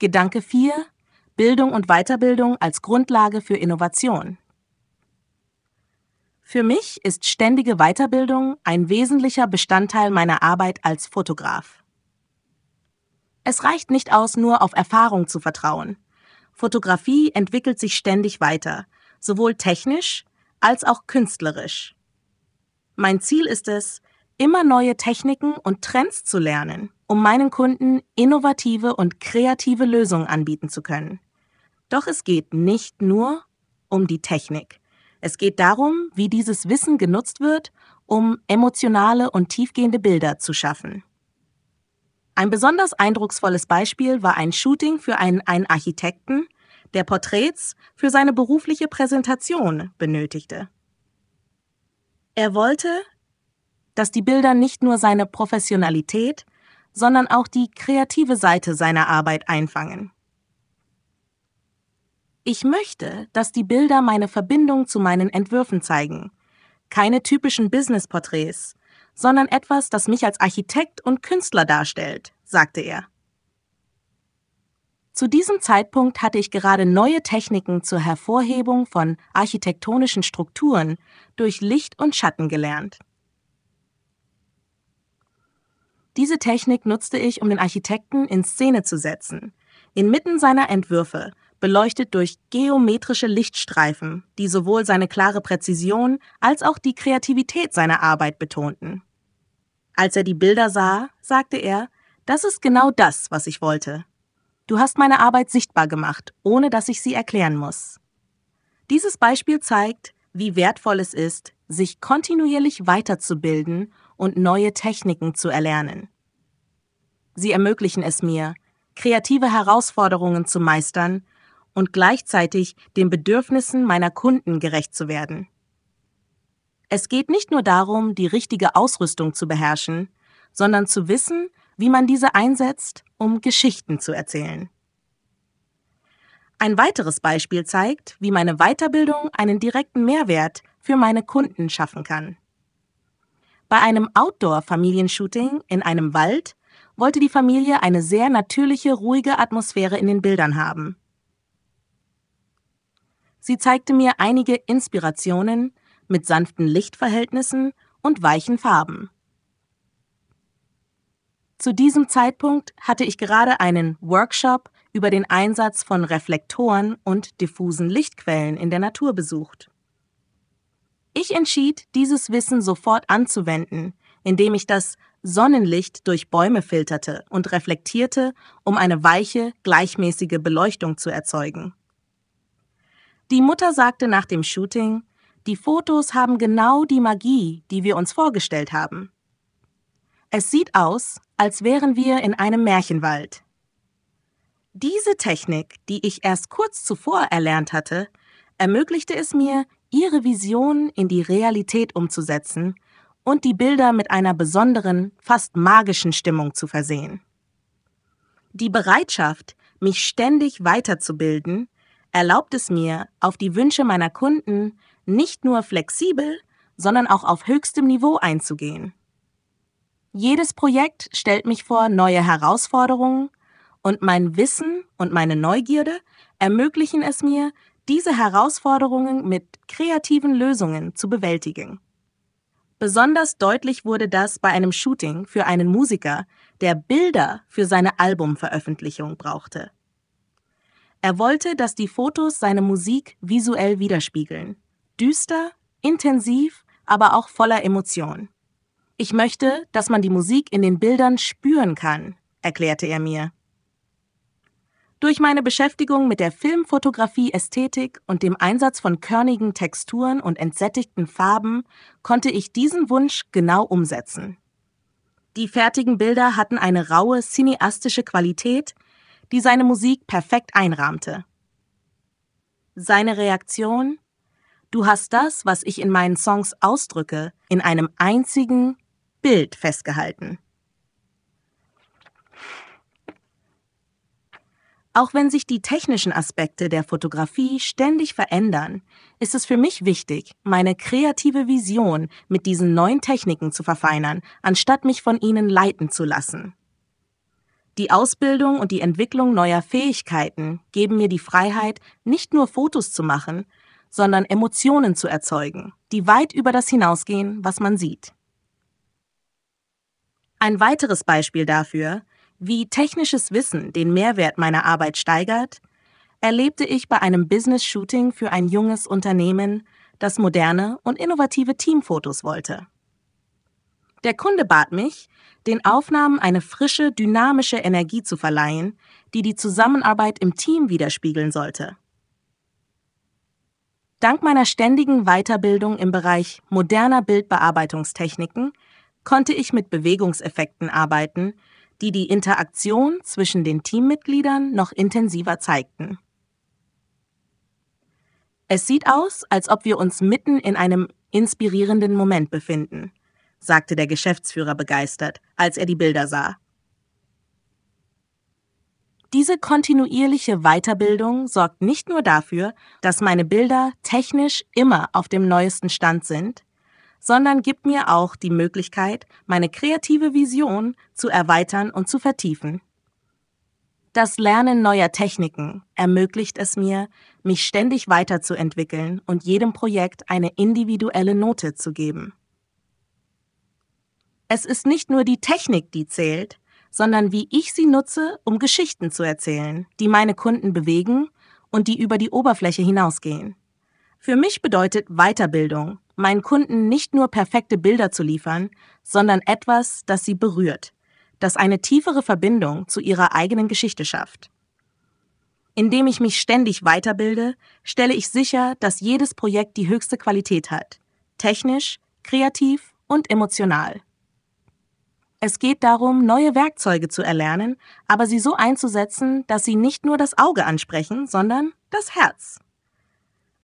Gedanke 4. Bildung und Weiterbildung als Grundlage für Innovation. Für mich ist ständige Weiterbildung ein wesentlicher Bestandteil meiner Arbeit als Fotograf. Es reicht nicht aus, nur auf Erfahrung zu vertrauen. Fotografie entwickelt sich ständig weiter, sowohl technisch als auch künstlerisch. Mein Ziel ist es, immer neue Techniken und Trends zu lernen um meinen Kunden innovative und kreative Lösungen anbieten zu können. Doch es geht nicht nur um die Technik. Es geht darum, wie dieses Wissen genutzt wird, um emotionale und tiefgehende Bilder zu schaffen. Ein besonders eindrucksvolles Beispiel war ein Shooting für einen, einen Architekten, der Porträts für seine berufliche Präsentation benötigte. Er wollte, dass die Bilder nicht nur seine Professionalität, sondern auch die kreative Seite seiner Arbeit einfangen. Ich möchte, dass die Bilder meine Verbindung zu meinen Entwürfen zeigen. Keine typischen Business-Porträts, sondern etwas, das mich als Architekt und Künstler darstellt, sagte er. Zu diesem Zeitpunkt hatte ich gerade neue Techniken zur Hervorhebung von architektonischen Strukturen durch Licht und Schatten gelernt. Diese Technik nutzte ich, um den Architekten in Szene zu setzen. Inmitten seiner Entwürfe, beleuchtet durch geometrische Lichtstreifen, die sowohl seine klare Präzision als auch die Kreativität seiner Arbeit betonten. Als er die Bilder sah, sagte er, das ist genau das, was ich wollte. Du hast meine Arbeit sichtbar gemacht, ohne dass ich sie erklären muss. Dieses Beispiel zeigt, wie wertvoll es ist, sich kontinuierlich weiterzubilden und neue Techniken zu erlernen. Sie ermöglichen es mir, kreative Herausforderungen zu meistern und gleichzeitig den Bedürfnissen meiner Kunden gerecht zu werden. Es geht nicht nur darum, die richtige Ausrüstung zu beherrschen, sondern zu wissen, wie man diese einsetzt, um Geschichten zu erzählen. Ein weiteres Beispiel zeigt, wie meine Weiterbildung einen direkten Mehrwert für meine Kunden schaffen kann. Bei einem Outdoor-Familienshooting in einem Wald wollte die Familie eine sehr natürliche, ruhige Atmosphäre in den Bildern haben. Sie zeigte mir einige Inspirationen mit sanften Lichtverhältnissen und weichen Farben. Zu diesem Zeitpunkt hatte ich gerade einen Workshop über den Einsatz von Reflektoren und diffusen Lichtquellen in der Natur besucht. Ich entschied, dieses Wissen sofort anzuwenden, indem ich das Sonnenlicht durch Bäume filterte und reflektierte, um eine weiche, gleichmäßige Beleuchtung zu erzeugen. Die Mutter sagte nach dem Shooting, die Fotos haben genau die Magie, die wir uns vorgestellt haben. Es sieht aus, als wären wir in einem Märchenwald. Diese Technik, die ich erst kurz zuvor erlernt hatte, ermöglichte es mir, ihre Vision in die Realität umzusetzen und die Bilder mit einer besonderen, fast magischen Stimmung zu versehen. Die Bereitschaft, mich ständig weiterzubilden, erlaubt es mir, auf die Wünsche meiner Kunden nicht nur flexibel, sondern auch auf höchstem Niveau einzugehen. Jedes Projekt stellt mich vor neue Herausforderungen und mein Wissen und meine Neugierde ermöglichen es mir, diese Herausforderungen mit kreativen Lösungen zu bewältigen. Besonders deutlich wurde das bei einem Shooting für einen Musiker, der Bilder für seine Albumveröffentlichung brauchte. Er wollte, dass die Fotos seine Musik visuell widerspiegeln. Düster, intensiv, aber auch voller Emotion. Ich möchte, dass man die Musik in den Bildern spüren kann, erklärte er mir. Durch meine Beschäftigung mit der Filmfotografie Ästhetik und dem Einsatz von körnigen Texturen und entsättigten Farben konnte ich diesen Wunsch genau umsetzen. Die fertigen Bilder hatten eine raue cineastische Qualität, die seine Musik perfekt einrahmte. Seine Reaktion Du hast das, was ich in meinen Songs ausdrücke, in einem einzigen Bild festgehalten. Auch wenn sich die technischen Aspekte der Fotografie ständig verändern, ist es für mich wichtig, meine kreative Vision mit diesen neuen Techniken zu verfeinern, anstatt mich von ihnen leiten zu lassen. Die Ausbildung und die Entwicklung neuer Fähigkeiten geben mir die Freiheit, nicht nur Fotos zu machen, sondern Emotionen zu erzeugen, die weit über das hinausgehen, was man sieht. Ein weiteres Beispiel dafür wie technisches Wissen den Mehrwert meiner Arbeit steigert, erlebte ich bei einem Business-Shooting für ein junges Unternehmen, das moderne und innovative Teamfotos wollte. Der Kunde bat mich, den Aufnahmen eine frische, dynamische Energie zu verleihen, die die Zusammenarbeit im Team widerspiegeln sollte. Dank meiner ständigen Weiterbildung im Bereich moderner Bildbearbeitungstechniken konnte ich mit Bewegungseffekten arbeiten, die die Interaktion zwischen den Teammitgliedern noch intensiver zeigten. Es sieht aus, als ob wir uns mitten in einem inspirierenden Moment befinden, sagte der Geschäftsführer begeistert, als er die Bilder sah. Diese kontinuierliche Weiterbildung sorgt nicht nur dafür, dass meine Bilder technisch immer auf dem neuesten Stand sind, sondern gibt mir auch die Möglichkeit, meine kreative Vision zu erweitern und zu vertiefen. Das Lernen neuer Techniken ermöglicht es mir, mich ständig weiterzuentwickeln und jedem Projekt eine individuelle Note zu geben. Es ist nicht nur die Technik, die zählt, sondern wie ich sie nutze, um Geschichten zu erzählen, die meine Kunden bewegen und die über die Oberfläche hinausgehen. Für mich bedeutet Weiterbildung meinen Kunden nicht nur perfekte Bilder zu liefern, sondern etwas, das sie berührt, das eine tiefere Verbindung zu ihrer eigenen Geschichte schafft. Indem ich mich ständig weiterbilde, stelle ich sicher, dass jedes Projekt die höchste Qualität hat, technisch, kreativ und emotional. Es geht darum, neue Werkzeuge zu erlernen, aber sie so einzusetzen, dass sie nicht nur das Auge ansprechen, sondern das Herz.